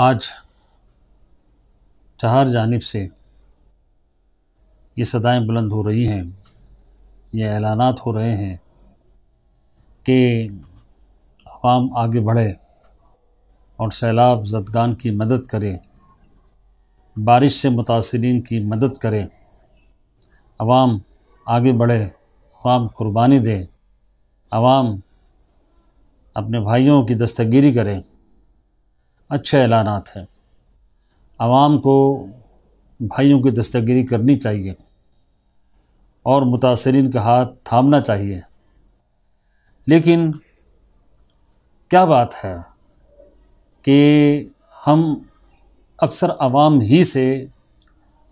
आज चार जानब से ये सदाएं बुलंद हो रही हैं ये ऐलाना हो रहे हैं कि आवाम आगे बढ़े और सैलाब जदगान की मदद करे बारिश से मुतासरीन की मदद करें आवाम आगे बढ़े आवाम कुर्बानी दें आवाम अपने भाइयों की दस्तगिरी करें अच्छे ऐलान हैं आवाम को भाइयों की दस्तगिरी करनी चाहिए और मुतासरीन का हाथ थामना चाहिए लेकिन क्या बात है कि हम अक्सर आवाम ही से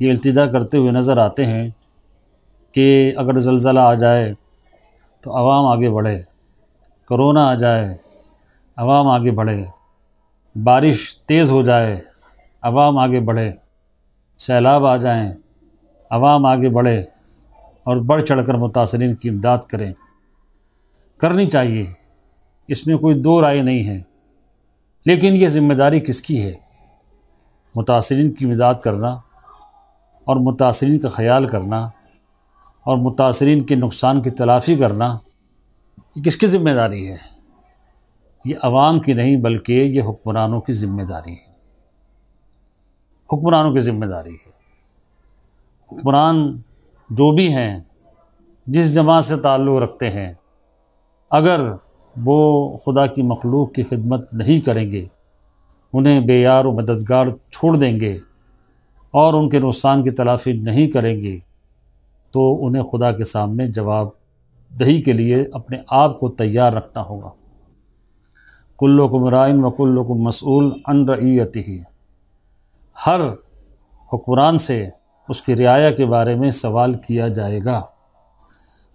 ये अल्तदा करते हुए नज़र आते हैं कि अगर जलज़ला आ जाए तो आवाम आगे बढ़े करोना आ जाए आवाम आगे बढ़े बारिश तेज़ हो जाए आवाम आगे बढ़े सैलाब आ जाएं, आवाम आगे बढ़े और बढ़ चढ़ कर मुतासरीन की इमदाद करें करनी चाहिए इसमें कोई दो राय नहीं है लेकिन ये ज़िम्मेदारी किसकी है मुतासरीन की इमदाद करना और मुतासरीन का ख्याल करना और मुतासरीन के नुकसान की तलाफ़ी करना ये किसकी ज़िम्मेदारी है ये आवाम की नहीं बल्कि ये हुक्मरानों की ज़िम्मेदारी है हुक्मरानों की ज़िम्मेदारी है हुक्मरान जो भी हैं जिस जमात से ताल्लुक़ रखते हैं अगर वो खुदा की मखलूक की खिदमत नहीं करेंगे उन्हें बेयार व मददगार छोड़ देंगे और उनके नुकसान की तलाफी नहीं करेंगे तो उन्हें खुदा के सामने जवाब दही के लिए अपने आप को तैयार रखना होगा को राइन व को मसूल अन रईयती हर हुक्मरान से उसकी रियाया के बारे में सवाल किया जाएगा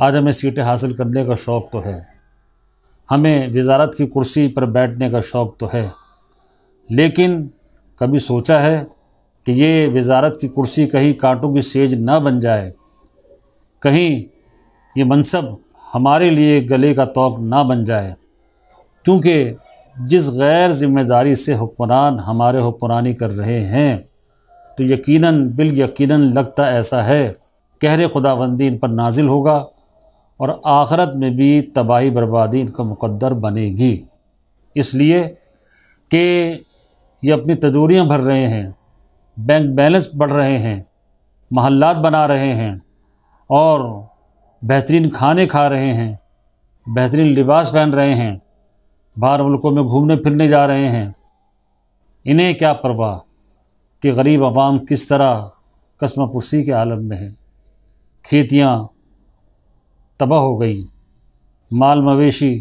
आज हमें सीटें हासिल करने का शौक़ तो है हमें वजारत की कुर्सी पर बैठने का शौक़ तो है लेकिन कभी सोचा है कि ये वजारत की कुर्सी कहीं कांटों की सेज ना बन जाए कहीं ये मनसब हमारे लिए गले का तोक ना बन जाए क्योंकि जिस गैर ज़िम्मेदारी से हुक्मरान हमारे हुक्मरानी कर रहे हैं तो यकीनन बिल यकीनन लगता ऐसा है कहर खुदाबंदी इन पर नाजिल होगा और आखरत में भी तबाही बर्बादी इनका मुकद्दर बनेगी इसलिए कि ये अपनी तजूरियाँ भर रहे हैं बैंक बैलेंस बढ़ रहे हैं महल्लात बना रहे हैं और बेहतरीन खाने खा रहे हैं बेहतरीन लिबास पहन रहे हैं बाहर मुल्कों में घूमने फिरने जा रहे हैं इन्हें क्या परवाह कि गरीब आवाम किस तरह कसम के आलम में है खेतियाँ तबाह हो गई माल मवेशी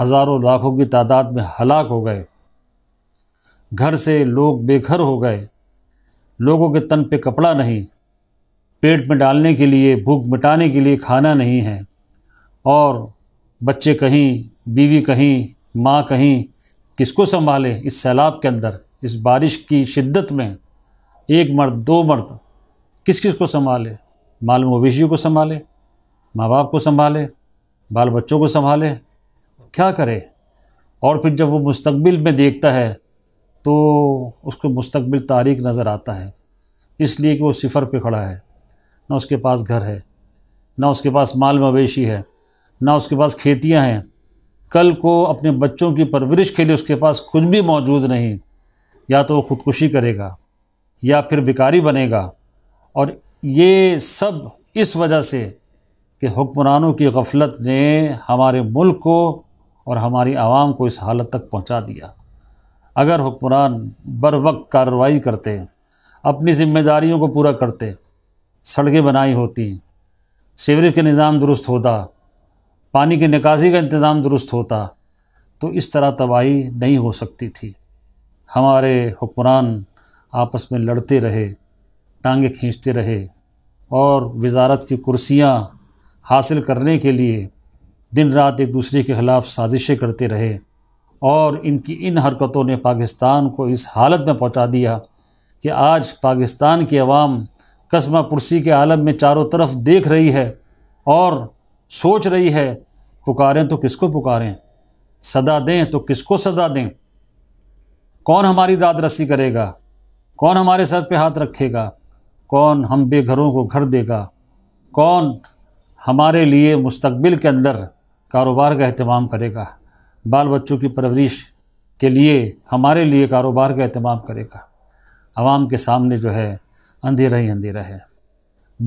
हज़ारों लाखों की तादाद में हलाक हो गए घर से लोग बेघर हो गए लोगों के तन पे कपड़ा नहीं पेट में डालने के लिए भूख मिटाने के लिए खाना नहीं है और बच्चे कहीं बीवी कहीं माँ कहीं किसको संभाले इस सैलाब के अंदर इस बारिश की शिद्दत में एक मर्द दो मर्द किस किस को संभाले माल मवेशियों को संभाले माँ बाप को संभाले बाल बच्चों को संभाले क्या करे और फिर जब वो मुस्तबिल में देखता है तो उसको मुस्तबिल तारीख नज़र आता है इसलिए कि वो सिफर पे खड़ा है ना उसके पास घर है ना उसके पास माल मवेशी है ना उसके पास खेतियाँ हैं कल को अपने बच्चों की परवरिश के लिए उसके पास कुछ भी मौजूद नहीं या तो वो ख़ुदकुशी करेगा या फिर भिकारी बनेगा और ये सब इस वजह से कि हुक्मरानों की गफलत ने हमारे मुल्क को और हमारी आवाम को इस हालत तक पहुंचा दिया अगर हुक्मरान बर वक्त कार्रवाई करते अपनी ज़िम्मेदारियों को पूरा करते सड़कें बनाई होती सीवरेज का निज़ाम दुरुस्त होता पानी की निकासी का इंतज़ाम दुरुस्त होता तो इस तरह तबाही नहीं हो सकती थी हमारे हुक्मरान आपस में लड़ते रहे टांगे खींचते रहे और वजारत की कुर्सियाँ हासिल करने के लिए दिन रात एक दूसरे के ख़िलाफ़ साजिशें करते रहे और इनकी इन हरकतों ने पाकिस्तान को इस हालत में पहुंचा दिया कि आज पाकिस्तान की आवाम कस्मा पुरसी के आलम में चारों तरफ देख रही है और सोच रही है पुकारें तो किसको पुकारें सदा दें तो किसको सदा दें कौन हमारी दाद रसी करेगा कौन हमारे सर पे हाथ रखेगा कौन हम बेघरों को घर देगा कौन हमारे लिए मुस्तबिल के अंदर कारोबार का अहतमाम करेगा बाल बच्चों की परवरिश के लिए हमारे लिए कारोबार का अहतमाम करेगा आवाम के सामने जो है अंधेरा ही अंधेरा है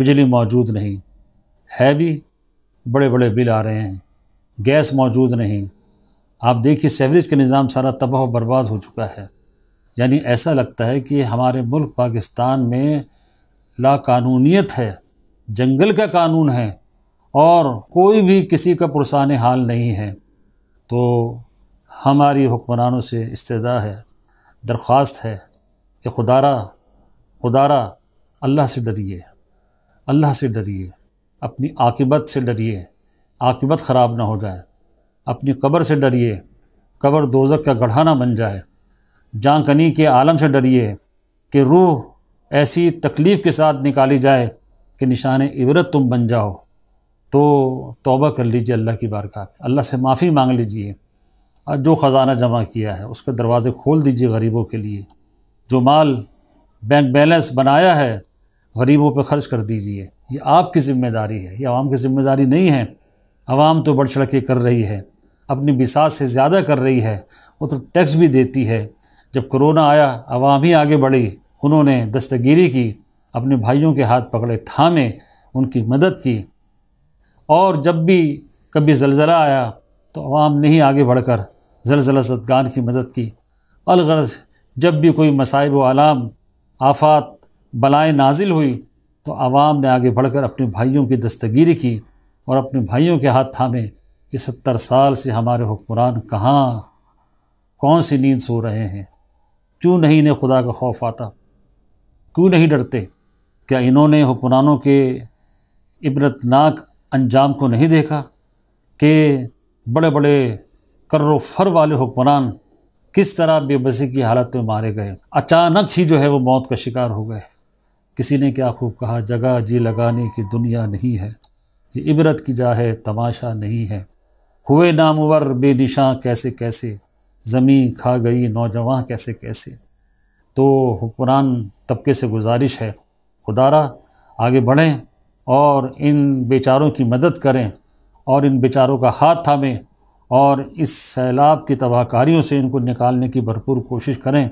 बिजली मौजूद नहीं है भी बड़े बड़े बिल आ रहे हैं गैस मौजूद नहीं आप देखिए सेवरेज का निज़ाम सारा तबाह बर्बाद हो चुका है यानी ऐसा लगता है कि हमारे मुल्क पाकिस्तान में लाकानूनीत है जंगल का कानून है और कोई भी किसी का पुरसान हाल नहीं है तो हमारी हुक्मरानों से इस्तः है दरख्वास्त है कि खुदारा खुदारा अल्लाह से डरिए अल्लाह से डरिए अपनी आकिबत से डरिए आकिबत ख़राब ना हो जाए अपनी कब्र से डरिए कब्र दोजक का गढ़ा ना बन जाए जान कनी के आलम से डरिए कि रूह ऐसी तकलीफ़ के साथ निकाली जाए कि निशान इबरत तुम बन जाओ तो तौबा कर लीजिए अल्लाह की बार का अल्लाह से माफ़ी मांग लीजिए और जो ख़जाना जमा किया है उसके दरवाज़े खोल दीजिए गरीबों के लिए जो माल बैंक बैलेंस बनाया है गरीबों पर ख़र्च कर दीजिए ये आपकी ज़िम्मेदारी है ये आवाम की ज़िम्मेदारी नहीं है आवाम तो बढ़ चढ़ के कर रही है अपनी बिसात से ज़्यादा कर रही है वो तो टैक्स भी देती है जब कोरोना आया आवाम ही आगे बढ़ी उन्होंने दस्तगिरी की अपने भाइयों के हाथ पकड़े थामे उनकी मदद की और जब भी कभी जलज़ला आया तो आवाम ने ही आगे बढ़कर जलज़ला सदगान की मदद की अलगरज जब भी कोई मसाइब आलाम आफात बलाएँ नाजिल हुई तो आवाम ने आगे बढ़कर अपने भाइयों की दस्तगीरी की और अपने भाइयों के हाथ थामे कि सत्तर साल से हमारे हुक्मरान कहाँ कौन सी नींद सो रहे हैं क्यों नहीं इन्हें खुदा का खौफ आता क्यों नहीं डरते क्या इन्होंने हुक्मरानों के इबरतनाक अंजाम को नहीं देखा कि बड़े बड़े करो फर वाले हुक्मरान किस तरह बेबसी की हालत में मारे गए अचानक ही जो है वो मौत का शिकार हो गए किसी ने क्या खूब कहा जगह जी लगाने की दुनिया नहीं है ये इबरत की जा है तमाशा नहीं है हुए नामवर बेनिशां कैसे कैसे ज़मीं खा गई नौजवान कैसे कैसे तो हुक्मरान तबके से गुजारिश है खुदारा आगे बढ़ें और इन बेचारों की मदद करें और इन बेचारों का हाथ थामें और इस सैलाब की तबाहकारियों से इनको निकालने की भरपूर कोशिश करें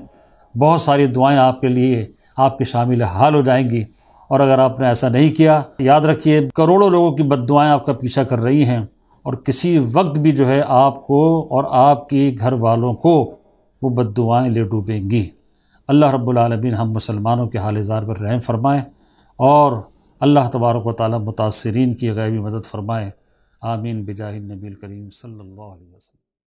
बहुत सारी दुआएं आपके लिए आपके शामिल हाल हो जाएंगी और अगर आपने ऐसा नहीं किया याद रखिए करोड़ों लोगों की बददुआएं आपका पीछा कर रही हैं और किसी वक्त भी जो है आपको और आपके घर वालों को वो बददुआएं ले डूबेंगी अल्लाह रब्बुल रबालमीन हम मुसलमानों के हाल जार पर रहम फरमाएँ और अल्लाह तबारक वाली मुतासरीन की गैबी मदद फरमाएँ आमीन बिजाहिन नबील करीम सल्ला वसलम